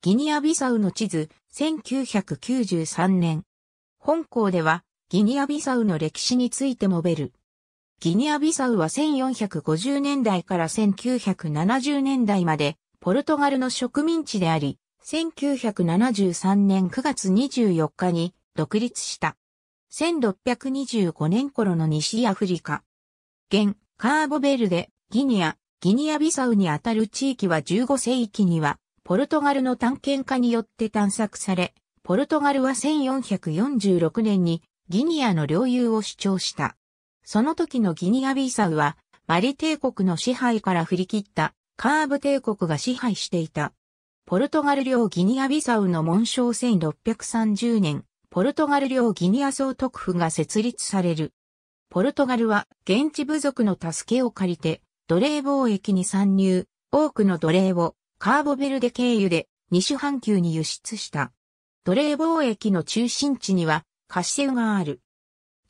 ギニアビサウの地図、1993年。本校では、ギニアビサウの歴史について述べる。ギニアビサウは1450年代から1970年代まで、ポルトガルの植民地であり、1973年9月24日に独立した。1625年頃の西アフリカ。現、カーボベルデ、ギニア、ギニアビサウにあたる地域は15世紀には、ポルトガルの探検家によって探索され、ポルトガルは1446年にギニアの領有を主張した。その時のギニア・ビーサウは、マリ帝国の支配から振り切ったカーブ帝国が支配していた。ポルトガル領ギニア・ビサウの紋章1630年、ポルトガル領ギニア総督府が設立される。ポルトガルは現地部族の助けを借りて、奴隷貿易に参入、多くの奴隷をカーボベルデ経由で西半球に輸出した。奴隷貿易の中心地にはカシセウがある。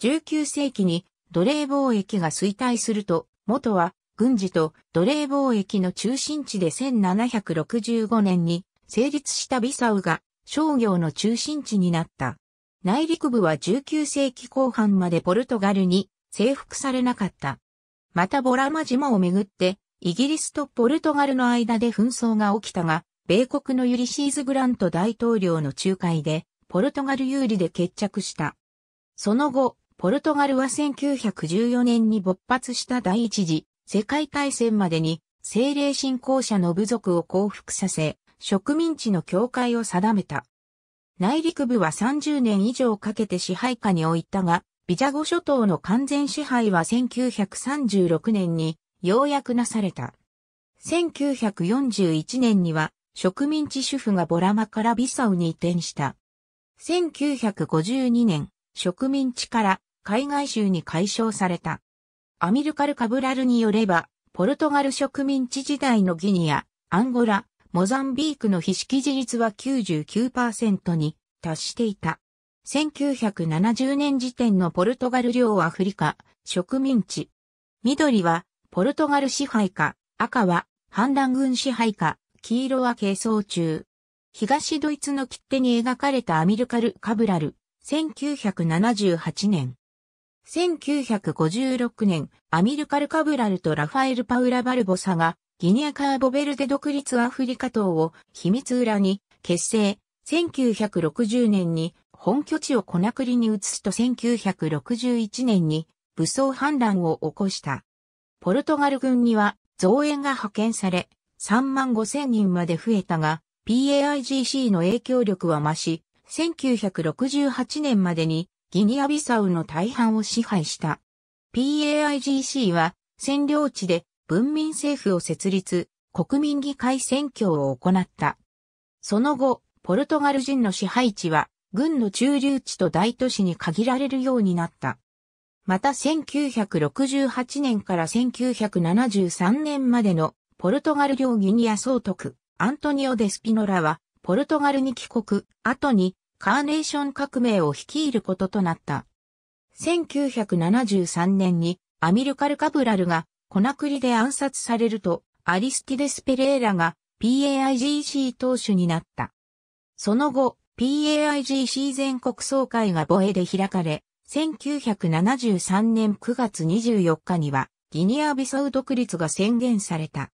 19世紀に奴隷貿易が衰退すると、元は軍事と奴隷貿易の中心地で1765年に成立したビサウが商業の中心地になった。内陸部は19世紀後半までポルトガルに征服されなかった。またボラマ島をめぐってイギリスとポルトガルの間で紛争が起きたが、米国のユリシーズ・グラント大統領の仲介で、ポルトガル有利で決着した。その後、ポルトガルは1914年に勃発した第一次世界大戦までに、政令信仰者の部族を降伏させ、植民地の境界を定めた。内陸部は30年以上かけて支配下に置いたが、ビジャゴ諸島の完全支配は1936年にようやくなされた。1941年には植民地主婦がボラマからビサウに移転した。1952年、植民地から海外州に解消された。アミルカル・カブラルによれば、ポルトガル植民地時代のギニア、アンゴラ、モザンビークの非識字率は99%に達していた。1970年時点のポルトガル領アフリカ植民地。緑はポルトガル支配下、赤は反乱軍支配下、黄色は係争中。東ドイツの切手に描かれたアミルカル・カブラル、1978年。1956年、アミルカル・カブラルとラファエル・パウラ・バルボサが、ギニア・カーボベルデ独立アフリカ島を秘密裏に結成。1960年に本拠地をコナクリに移すと1961年に武装反乱を起こした。ポルトガル軍には増援が派遣され、3万5千人まで増えたが、PAIGC の影響力は増し、1968年までにギニアビサウの大半を支配した。PAIGC は占領地で文民政府を設立、国民議会選挙を行った。その後、ポルトガル人の支配地は軍の駐留地と大都市に限られるようになった。また1968年から1973年までのポルトガル領ギニア総督、アントニオ・デスピノラは、ポルトガルに帰国、後にカーネーション革命を率いることとなった。1973年にアミルカル・カブラルがコナクリで暗殺されると、アリスティデス・ペレーラが PAIGC 党首になった。その後、PAIGC 全国総会がボエで開かれ、1973年9月24日にはギニアビサウ独立が宣言された。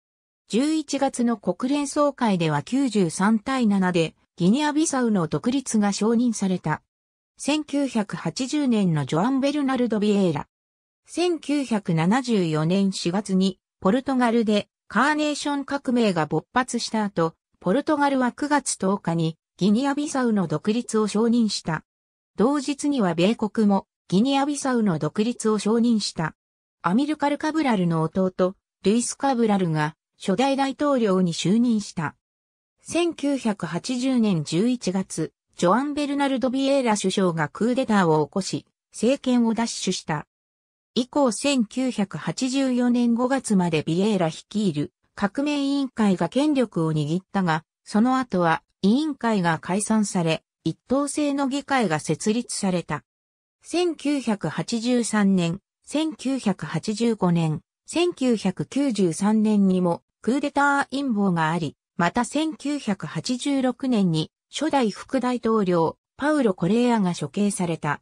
11月の国連総会では93対7でギニアビサウの独立が承認された。1980年のジョアン・ベルナルド・ビエーラ。1974年4月にポルトガルでカーネーション革命が勃発した後、ポルトガルは9月10日にギニアビサウの独立を承認した。同日には米国もギニアビサウの独立を承認した。アミルカル・カブラルの弟、ルイス・カブラルが初代大統領に就任した。1980年11月、ジョアン・ベルナルド・ビエーラ首相がクーデターを起こし、政権を奪取した。以降1984年5月までビエーラ率いる革命委員会が権力を握ったが、その後は委員会が解散され、一党制の議会が設立された。1983年、1985年、1993年にもクーデター陰謀があり、また1986年に初代副大統領パウロ・コレーアが処刑された。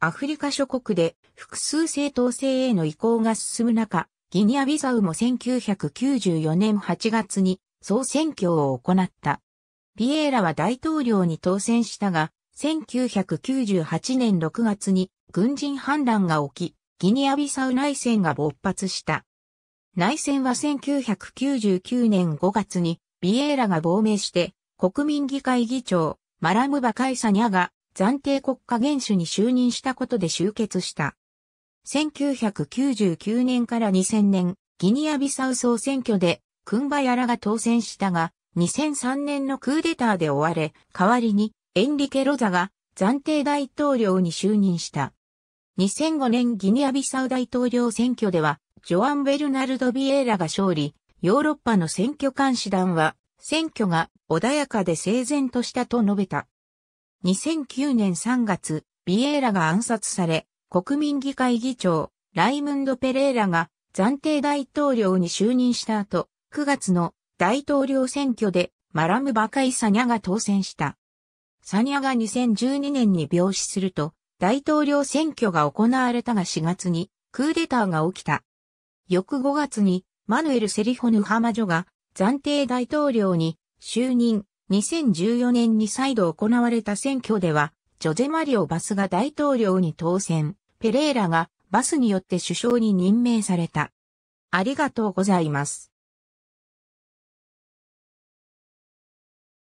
アフリカ諸国で複数政党制への移行が進む中、ギニアビザウも1994年8月に総選挙を行った。ピエーラは大統領に当選したが、1998年6月に軍人反乱が起き、ギニアビサウ内戦が勃発した。内戦は1999年5月にビエーラが亡命して国民議会議長マラムバカイサニャが暫定国家元首に就任したことで終結した。1999年から2000年ギニアビサウ総選挙でクンバヤラが当選したが2003年のクーデターで追われ、代わりにエンリケ・ロザが暫定大統領に就任した。2005年ギニアビサウ大統領選挙では、ジョアン・ベルナルド・ビエーラが勝利、ヨーロッパの選挙監視団は、選挙が穏やかで整然としたと述べた。2009年3月、ビエーラが暗殺され、国民議会議長、ライムンド・ペレーラが暫定大統領に就任した後、9月の大統領選挙でマラムバカイ・サニャが当選した。サニャが2012年に病死すると、大統領選挙が行われたが4月にクーデターが起きた。翌5月にマヌエル・セリホヌ・ハマジョが暫定大統領に就任2014年に再度行われた選挙では、ジョゼマリオ・バスが大統領に当選、ペレーラがバスによって首相に任命された。ありがとうございます。